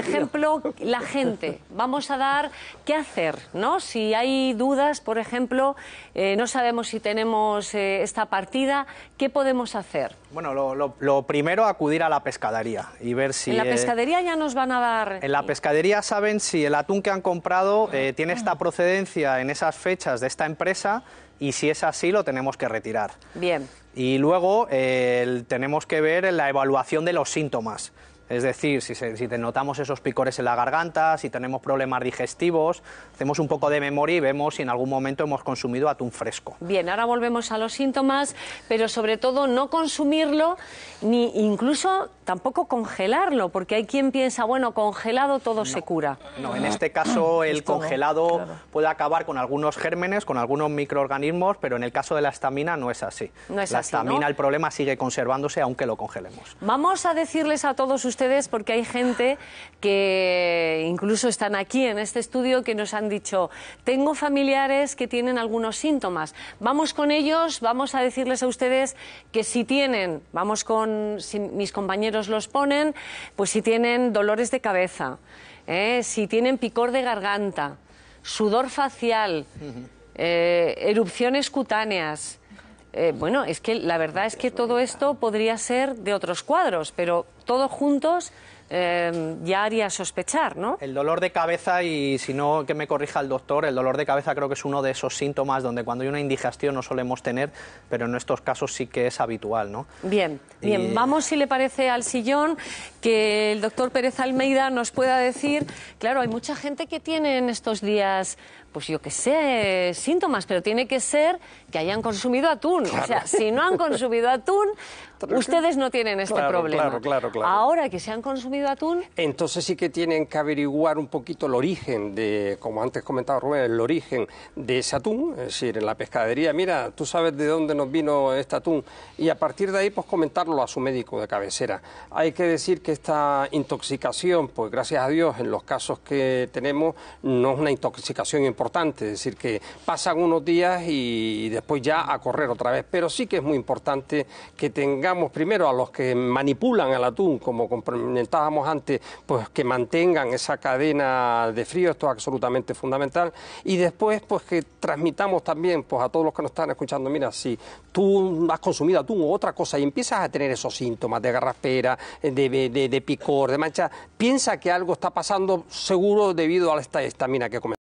Por ejemplo, la gente. Vamos a dar qué hacer, ¿no? Si hay dudas, por ejemplo, eh, no sabemos si tenemos eh, esta partida, ¿qué podemos hacer? Bueno, lo, primero, acudir a la pescadería y ver si... En la eh, pescadería ya nos van a dar... En la pescadería saben si el atún que han comprado tiene esta procedencia en esas fechas de esta empresa y si es así lo tenemos que retirar. Bien. Y luego tenemos que ver la evaluación de los síntomas. Es decir, si, notamos esos picores en la garganta, si tenemos problemas digestivos, hacemos un poco de memoria y vemos si en algún momento hemos consumido atún fresco. Bien, ahora volvemos a los síntomas, pero sobre todo no consumirlo ni incluso tampoco congelarlo, porque hay quien piensa, bueno, congelado todo se cura. No, en este caso mm, el congelado puede acabar con algunos gérmenes, con algunos microorganismos, pero en el caso de la estamina no es así. la estamina, el problema sigue conservándose aunque lo congelemos. Vamos a decirles a todos ustedes porque hay gente que incluso están aquí en este estudio que nos han dicho, tengo familiares que tienen algunos síntomas. Vamos con ellos, vamos a decirles a ustedes que si tienen, vamos con, si mis compañeros los ponen, pues si tienen dolores de cabeza, ¿eh? si tienen picor de garganta, sudor facial, eh, erupciones cutáneas. Eh, bueno, es que la verdad es que todo esto podría ser de otros cuadros, pero todos juntos eh, ya haría sospechar, ¿no? El dolor de cabeza, y si no, que me corrija el doctor, el dolor de cabeza creo que es uno de esos síntomas donde cuando hay una indigestión no solemos tener, pero en estos casos sí que es habitual, ¿no? Bien, bien. Vamos, si le parece, al sillón, que el doctor Pérez Almeida nos pueda decir, claro, hay mucha gente que tiene en estos días pues yo qué sé, síntomas, pero tiene que ser que hayan consumido atún. O sea, si no han consumido atún, ustedes no tienen este claro, problema. Claro, Ahora que se han consumido atún... Entonces sí que tienen que averiguar un poquito el origen de, como antes comentaba Rubén, el origen de ese atún, es decir, en la pescadería, mira, tú sabes de dónde nos vino este atún, y a partir de ahí, pues comentarlo a su médico de cabecera. Hay que decir que esta intoxicación, pues gracias a Dios, en los casos que tenemos, no es una intoxicación importante, es decir, que pasan unos días y después ya a correr otra vez, pero sí que es muy importante que tengamos primero a los que manipulan al atún, como comentábamos antes, pues que mantengan esa cadena de frío, esto es absolutamente fundamental. Y después, pues que transmitamos también pues, a todos los que nos están escuchando, mira, si tú has consumido atún o otra cosa y empiezas a tener esos síntomas de garrapera, de, picor, de mancha, piensa que algo está pasando seguro debido a esta estamina que comenzamos.